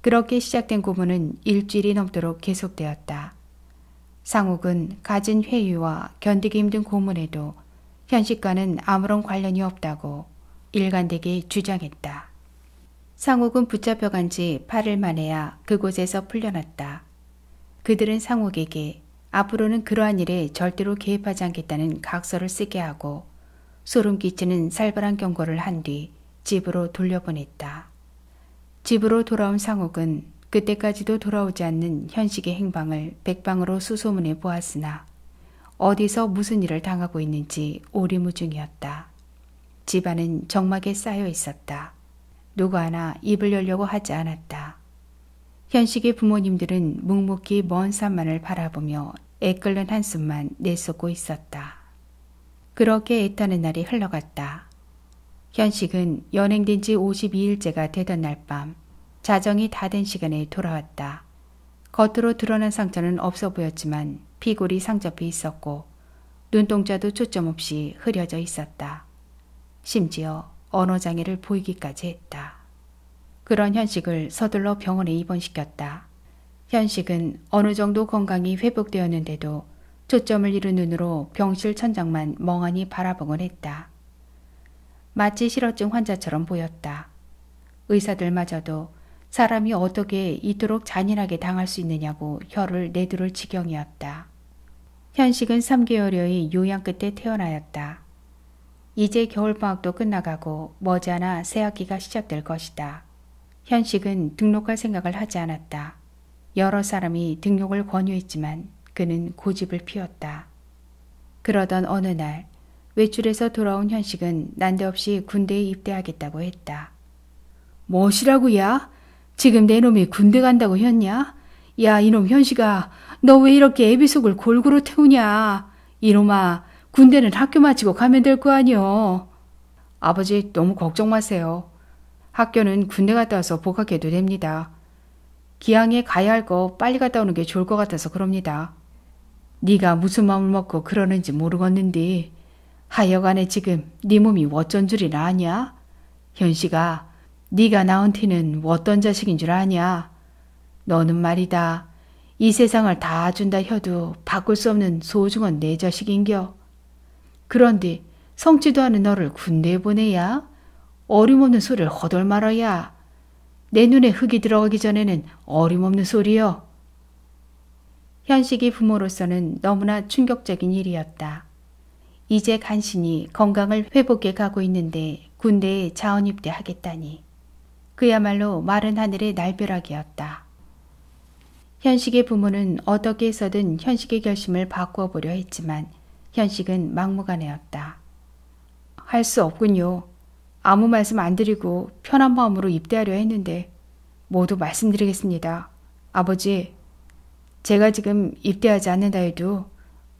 그렇게 시작된 고문은 일주일이 넘도록 계속되었다. 상욱은 가진 회유와 견디기 힘든 고문에도 현식과는 아무런 관련이 없다고 일관되게 주장했다. 상욱은 붙잡혀간 지 8일 만에야 그곳에서 풀려났다. 그들은 상욱에게 앞으로는 그러한 일에 절대로 개입하지 않겠다는 각서를 쓰게 하고 소름 끼치는 살벌한 경고를 한 뒤 집으로 돌려보냈다. 집으로 돌아온 상옥은 그때까지도 돌아오지 않는 현식의 행방을 백방으로 수소문해 보았으나 어디서 무슨 일을 당하고 있는지 오리무중이었다. 집안은 정막에 쌓여 있었다. 누구 하나 입을 열려고 하지 않았다. 현식의 부모님들은 묵묵히 먼 산만을 바라보며 애끓는 한숨만 내쏟고 있었다. 그렇게 애타는 날이 흘러갔다. 현식은 연행된 지 52일째가 되던 날 밤 자정이 다 된 시간에 돌아왔다. 겉으로 드러난 상처는 없어 보였지만 피골이 상접해 있었고 눈동자도 초점 없이 흐려져 있었다. 심지어 언어장애를 보이기까지 했다. 그런 현식을 서둘러 병원에 입원시켰다. 현식은 어느 정도 건강이 회복되었는데도 초점을 잃은 눈으로 병실 천장만 멍하니 바라보곤 했다. 마치 실어증 환자처럼 보였다. 의사들마저도 사람이 어떻게 이토록 잔인하게 당할 수 있느냐고 혀를 내두를 지경이었다. 현식은 3개월여의 요양 끝에 태어나였다. 이제 겨울방학도 끝나가고 머지않아 새학기가 시작될 것이다. 현식은 등록할 생각을 하지 않았다. 여러 사람이 등록을 권유했지만 그는 고집을 피웠다. 그러던 어느 날 외출에서 돌아온 현식은 난데없이 군대에 입대하겠다고 했다. 뭐시라고야? 지금 내 놈이 군대 간다고 했냐? 야 이놈 현식아 너 왜 이렇게 애비 속을 골고루 태우냐? 이놈아 군대는 학교 마치고 가면 될 거 아니여. 아버지 너무 걱정 마세요. 학교는 군대 갔다 와서 복학해도 됩니다. 기왕에 가야 할 거 빨리 갔다 오는 게 좋을 것 같아서 그럽니다. 네가 무슨 마음을 먹고 그러는지 모르겠는데 하여간에 지금 네 몸이 어쩐 줄이나 아냐? 현씨가 네가 낳은 티는 어떤 자식인 줄 아냐? 너는 말이다. 이 세상을 다 준다 혀도 바꿀 수 없는 소중한 내 자식인겨. 그런데 성취도 않은 너를 군대에 보내야? 어림없는 소리를 허덜 말아야. 내 눈에 흙이 들어가기 전에는 어림없는 소리여. 현식이 부모로서는 너무나 충격적인 일이었다. 이제 간신히 건강을 회복해 가고 있는데 군대에 자원입대하겠다니. 그야말로 마른 하늘의 날벼락이었다. 현식의 부모는 어떻게 해서든 현식의 결심을 바꾸어 보려 했지만 현식은 막무가내였다. 할 수 없군요. 아무 말씀 안 드리고 편한 마음으로 입대하려 했는데 모두 말씀드리겠습니다. 아버지, 제가 지금 입대하지 않는다 해도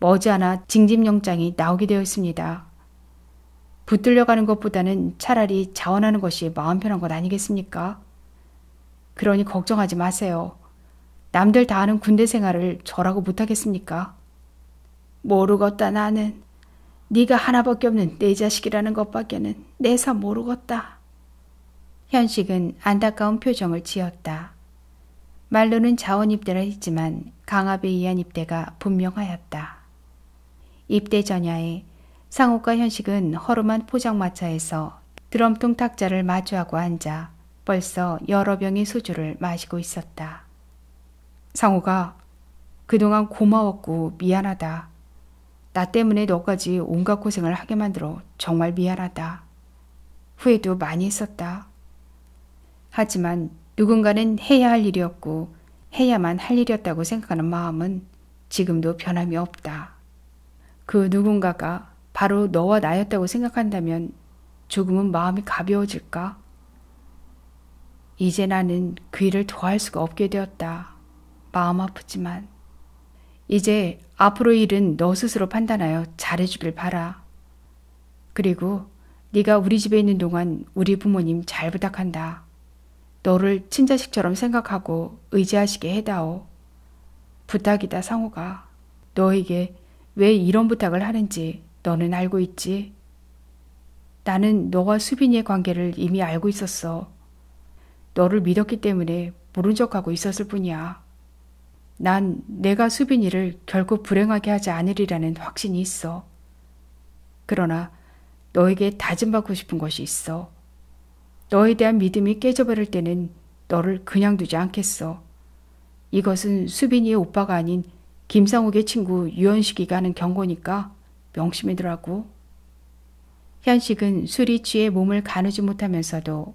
머지않아 징집영장이 나오게 되어 있습니다. 붙들려가는 것보다는 차라리 자원하는 것이 마음 편한 것 아니겠습니까? 그러니 걱정하지 마세요. 남들 다 하는 군대 생활을 저라고 못하겠습니까? 모르겠다 나는 네가 하나밖에 없는 내 자식이라는 것밖에는 내삶 모르겠다. 현식은 안타까운 표정을 지었다. 말로는 자원 입대를 했지만 강압에 의한 입대가 분명하였다. 입대 전야에 상옥과 현식은 허름한 포장마차에서 드럼통 탁자를 마주하고 앉아 벌써 여러 병의 소주를 마시고 있었다. 상호가 그동안 고마웠고 미안하다. 나 때문에 너까지 온갖 고생을 하게 만들어 정말 미안하다. 후회도 많이 했었다. 하지만 누군가는 해야 할 일이었고 해야만 할 일이었다고 생각하는 마음은 지금도 변함이 없다. 그 누군가가 바로 너와 나였다고 생각한다면 조금은 마음이 가벼워질까? 이제 나는 그 일을 더할 수가 없게 되었다. 마음 아프지만. 이제 앞으로 일은 너 스스로 판단하여 잘해주길 바라. 그리고 네가 우리 집에 있는 동안 우리 부모님 잘 부탁한다. 너를 친자식처럼 생각하고 의지하시게 해다오. 부탁이다 상호가. 너에게 왜 이런 부탁을 하는지 너는 알고 있지? 나는 너와 수빈이의 관계를 이미 알고 있었어. 너를 믿었기 때문에 모른 척하고 있었을 뿐이야. 난 내가 수빈이를 결코 불행하게 하지 않으리라는 확신이 있어. 그러나 너에게 다짐받고 싶은 것이 있어. 너에 대한 믿음이 깨져버릴 때는 너를 그냥 두지 않겠어. 이것은 수빈이의 오빠가 아닌 김상욱의 친구 유현식이가 는 경고니까 명심해두라고. 현식은 술이 취해 몸을 가누지 못하면서도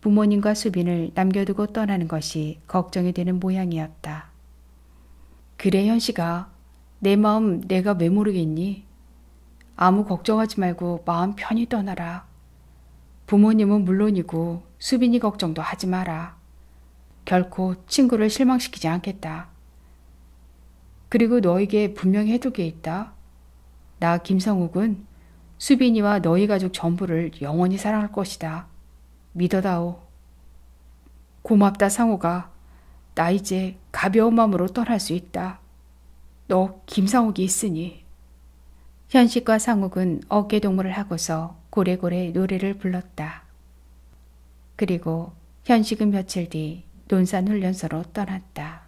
부모님과 수빈을 남겨두고 떠나는 것이 걱정이 되는 모양이었다. 그래 현식아, 내 마음 내가 왜 모르겠니? 아무 걱정하지 말고 마음 편히 떠나라. 부모님은 물론이고 수빈이 걱정도 하지 마라. 결코 친구를 실망시키지 않겠다. 그리고 너에게 분명히 해둘 게 있다. 나 김성욱은 수빈이와 너희 가족 전부를 영원히 사랑할 것이다. 믿어다오. 고맙다 상호가. 나 이제 가벼운 마음으로 떠날 수 있다. 너 김상욱이 있으니. 현식과 상욱은 어깨동무를 하고서 고래고래 노래를 불렀다. 그리고 현식은 며칠 뒤 논산훈련소로 떠났다.